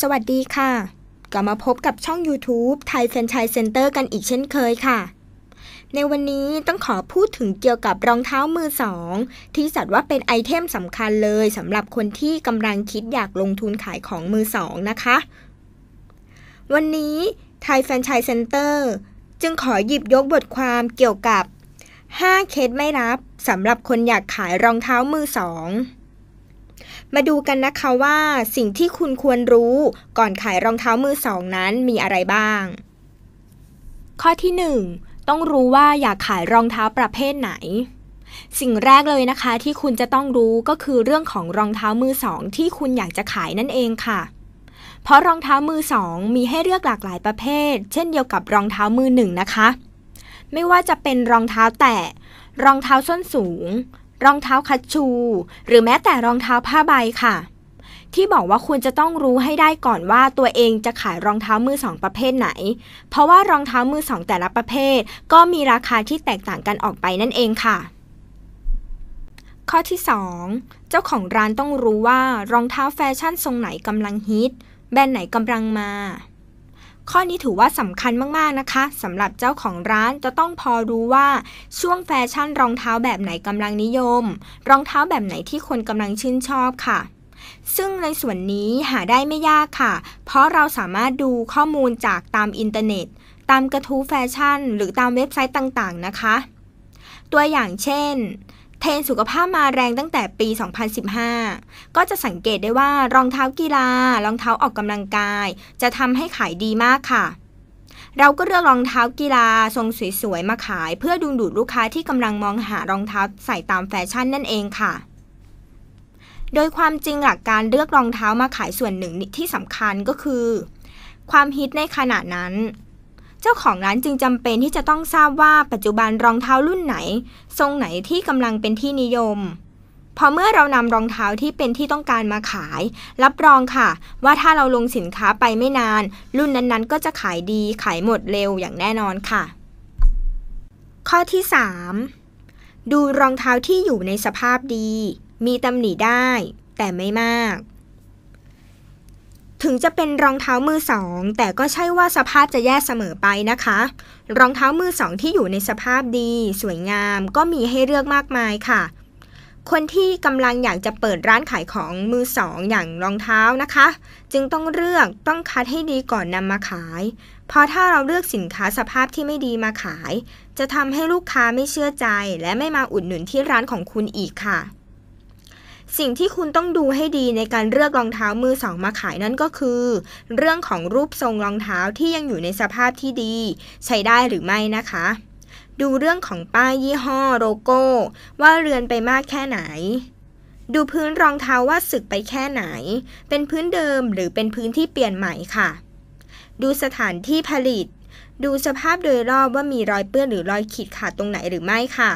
สวัสดีค่ะ กลับมาพบกับช่อง YouTube ไทยแฟนช c h เซ็นเตอร์กันอีกเช่นเคยค่ะ ในวันนี้ต้องขอพูดถึงเกี่ยวกับรองเท้ามือสอง ที่จัดว่าเป็นไอเทมสำคัญเลยสำหรับคนที่กำลังคิดอยากลงทุนขายของมือสองนะคะ วันนี้ไทยแฟนช c h เซ็นเตอร์จึงขอหยิบยกบทความเกี่ยวกับ 5 เคสไม่รับสำหรับคนอยากขายรองเท้ามือสองมาดูกันนะคะว่าสิ่งที่คุณควรรู้ ก่อนขายรองเท้ามือสองนั้นมีอะไรบ้าง ข้อที่ 1 ต้องรู้ว่าอยากขายรองเท้าประเภทไหน สิ่งแรกเลยนะคะที่คุณจะต้องรู้ก็คือเรื่องของรองเท้ามือสอง ที่คุณอยากจะขายนั่นเองค่ะ เพราะรองเท้ามือสองมีให้เลือกหลากหลายประเภท เช่นเดียวกับรองเท้ามือหนึ่งนะคะ ไม่ว่าจะเป็นรองเท้าแตะรองเท้าส้นสูงรองเท้าคัชชู หรือแม้แต่รองเท้าผ้าใบค่ะ ที่บอกว่าควรจะต้องรู้ให้ได้ก่อนว่าตัวเองจะขายรองเท้ามือสองประเภทไหน เพราะว่ารองเท้ามือสองแต่ละประเภท ก็มีราคาที่แตกต่างกันออกไปนั่นเองค่ะ ข้อที่ 2 เจ้าของร้านต้องรู้ว่ารองเท้าแฟชั่นทรงไหนกำลังฮิต แบรนด์ไหนกำลังมาข้อนี้ถือว่าสำคัญมากๆนะคะสำหรับเจ้าของร้านจะต้องพอรู้ว่า ช่วงแฟชั่นรองเท้าแบบไหนกำลังนิยม รองเท้าแบบไหนที่คนกำลังชื่นชอบค่ะ ซึ่งในส่วนนี้หาได้ไม่ยากค่ะ เพราะเราสามารถดูข้อมูลจากตามอินเทอร์เน็ต ตามกระทู้แฟชั่น หรือตามเว็บไซต์ต่างๆ นะคะ ตัวอย่างเช่นเทรนสุขภาพมาแรงตั้งแต่ปี 2015 ก็จะสังเกตได้ว่ารองเท้ากีฬา รองเท้าออกกำลังกายจะทำให้ขายดีมากค่ะ เราก็เลือกรองเท้ากีฬาทรงสวยๆ มาขาย เพื่อดึงดูดลูกค้าที่กำลังมองหารองเท้าใส่ตามแฟชั่นนั่นเองค่ะ โดยความจริงหลักการเลือกรองเท้ามาขายส่วนหนึ่งที่สำคัญก็คือ ความฮิตในขณะนั้นเจ้าของร้านจึงจำเป็นที่จะต้องทราบว่าปัจจุบันรองเท้ารุ่นไหนทรงไหนที่กำลังเป็นที่นิยมพอเมื่อเรานำรองเท้าที่เป็นที่ต้องการมาขาย รับรองค่ะ ว่าถ้าเราลงสินค้าไปไม่นานรุ่นนั้นๆ ก็จะขายดีขายหมดเร็วอย่างแน่นอนค่ะ ข้อที่ 3 ดูรองเท้าที่อยู่ในสภาพดี มีตำหนิได้ แต่ไม่มากถึงจะเป็นรองเท้ามือสองแต่ก็ใช่ว่าสภาพจะแย่เสมอไปนะคะ รองเท้ามือสองที่อยู่ในสภาพดี สวยงามก็มีให้เลือกมากมายค่ะ คนที่กำลังอยากจะเปิดร้านขายของมือสองอย่างรองเท้านะคะ จึงต้องเลือกต้องคัดให้ดีก่อนนำมาขาย เพราะถ้าเราเลือกสินค้าสภาพที่ไม่ดีมาขาย จะทำให้ลูกค้าไม่เชื่อใจ และไม่มาอุดหนุนที่ร้านของคุณอีกค่ะสิ่งที่คุณต้องดูให้ดีในการเลือกรองเท้ามือสองมาขายนั่นก็คือ เรื่องของรูปทรงรองเท้าที่ยังอยู่ในสภาพที่ดี ใช้ได้หรือไม่นะคะ ดูเรื่องของป้ายยี่ห้อ โลโก้ ว่าเรือนไปมากแค่ไหน ดูพื้นรองเท้าว่าสึกไปแค่ไหน เป็นพื้นเดิมหรือเป็นพื้นที่เปลี่ยนใหม่ค่ะ ดูสถานที่ผลิต ดูสภาพโดยรอบว่ามีรอยเปื้อนหรือรอยขีดขาดตรงไหนหรือไม่ค่ะ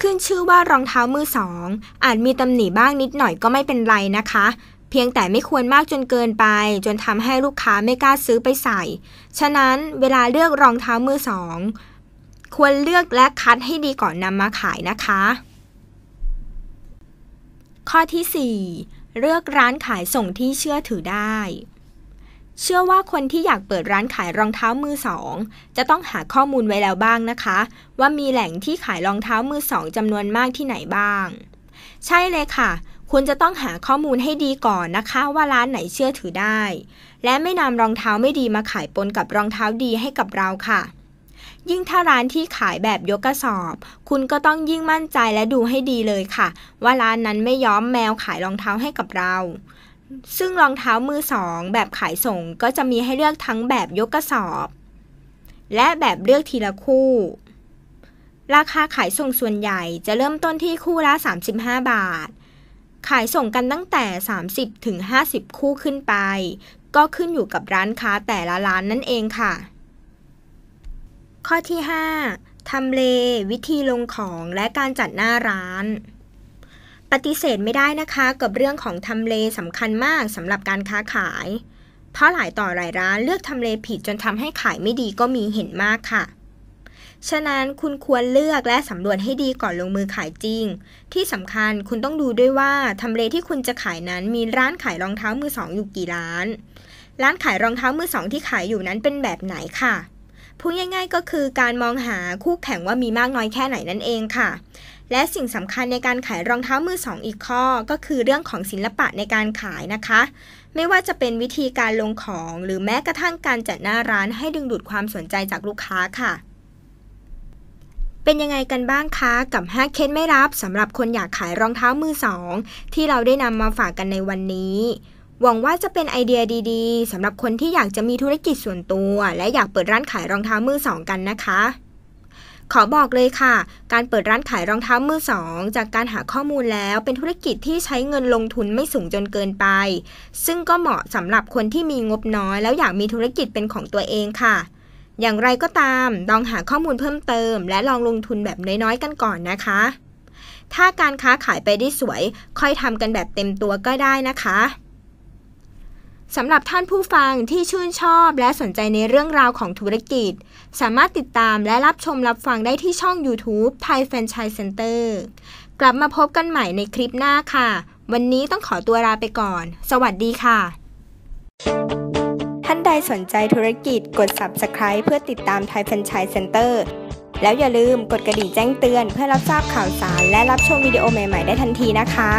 ขึ้นชื่อว่ารองเท้ามือสอง อาจมีตำหนิบ้างนิดหน่อยก็ไม่เป็นไรนะคะ เพียงแต่ไม่ควรมากจนเกินไป จนทำให้ลูกค้าไม่กล้าซื้อไปใส่ ฉะนั้นเวลาเลือกรองเท้ามือสอง ควรเลือกและคัดให้ดีก่อนนำมาขายนะคะ ข้อที่ 4 เลือกร้านขายส่งที่เชื่อถือได้เชื่อว่าคนที่อยากเปิดร้านขายรองเท้ามือสอง จะต้องหาข้อมูลไว้แล้วบ้างนะคะ ว่ามีแหล่งที่ขายรองเท้ามือสองจำนวนมากที่ไหนบ้าง ใช่เลยค่ะ คุณจะต้องหาข้อมูลให้ดีก่อนนะคะ ว่าร้านไหนเชื่อถือได้ และไม่นำรองเท้าไม่ดีมาขายปนกับรองเท้าดีให้กับเราค่ะ ยิ่งถ้าร้านที่ขายแบบยกกระสอบ คุณก็ต้องยิ่งมั่นใจและดูให้ดีเลยค่ะ ว่าร้านนั้นไม่ย้อมแมวขายรองเท้าให้กับเราซึ่งรองเท้ามือสองแบบขายส่งก็จะมีให้เลือกทั้งแบบยกกระสอบ และแบบเลือกทีละคู่ ราคาขายส่งส่วนใหญ่จะเริ่มต้นที่คู่ละ 35 บาท ขายส่งกันตั้งแต่ 30ถึง50 คู่ขึ้นไป ก็ขึ้นอยู่กับร้านค้าแต่ละร้านนั่นเองค่ะ ข้อที่ 5 ทำเล วิธีลงของและการจัดหน้าร้านปฏิเสธไม่ได้นะคะกับเรื่องของทำเลสำคัญมากสำหรับการค้าขาย เพราะหลายต่อหลายร้านเลือกทำเลผิดจนทำให้ขายไม่ดีก็มีเห็นมากค่ะ ฉะนั้นคุณควรเลือกและสำรวจให้ดีก่อนลงมือขายจริง ที่สำคัญคุณต้องดูด้วยว่าทำเลที่คุณจะขายนั้นมีร้านขายรองเท้ามือสองอยู่กี่ร้าน ร้านขายรองเท้ามือสองที่ขายอยู่นั้นเป็นแบบไหนค่ะพูดง่ายๆก็คือการมองหาคู่แข่งว่ามีมากน้อยแค่ไหนนั่นเองค่ะและสิ่งสำคัญในการขายรองเท้ามือสองอีกข้อก็คือเรื่องของศิลปะในการขายนะคะ ไม่ว่าจะเป็นวิธีการลงของ หรือแม้กระทั่งการจัดหน้าร้านให้ดึงดูดความสนใจจากลูกค้าค่ะ เป็นยังไงกันบ้างคะกับ5เคสไม่รับสำหรับคนอยากขายรองเท้ามือสองที่เราได้นำมาฝากกันในวันนี้ หวังว่าจะเป็นไอเดียดีๆสำหรับคนที่อยากจะมีธุรกิจส่วนตัว และอยากเปิดร้านขายรองเท้ามือสองกันนะคะขอบอกเลยค่ะ การเปิดร้านขายรองเท้ามือสองจากการหาข้อมูลแล้วเป็นธุรกิจที่ใช้เงินลงทุนไม่สูงจนเกินไป ซึ่งก็เหมาะสำหรับคนที่มีงบน้อย แล้วอยากมีธุรกิจเป็นของตัวเองค่ะ อย่างไรก็ตามลองหาข้อมูลเพิ่มเติมและลองลงทุนแบบน้อยๆกันก่อนนะคะ ถ้าการค้าขายไปได้สวย ค่อยทำกันแบบเต็มตัวก็ได้นะคะสำหรับท่านผู้ฟังที่ชื่นชอบและสนใจในเรื่องราวของธุรกิจ สามารถติดตามและรับชมรับฟังได้ที่ช่อง YouTube Thai Franchise Center กลับมาพบกันใหม่ในคลิปหน้าค่ะ วันนี้ต้องขอตัวลาไปก่อน สวัสดีค่ะ ท่านใดสนใจธุรกิจกด Subscribe เพื่อติดตาม Thai Franchise Center แล้วอย่าลืมกดกระดิ่งแจ้งเตือนเพื่อรับทราบข่าวสารและรับชมวิดีโอใหม่ๆได้ทันทีนะคะ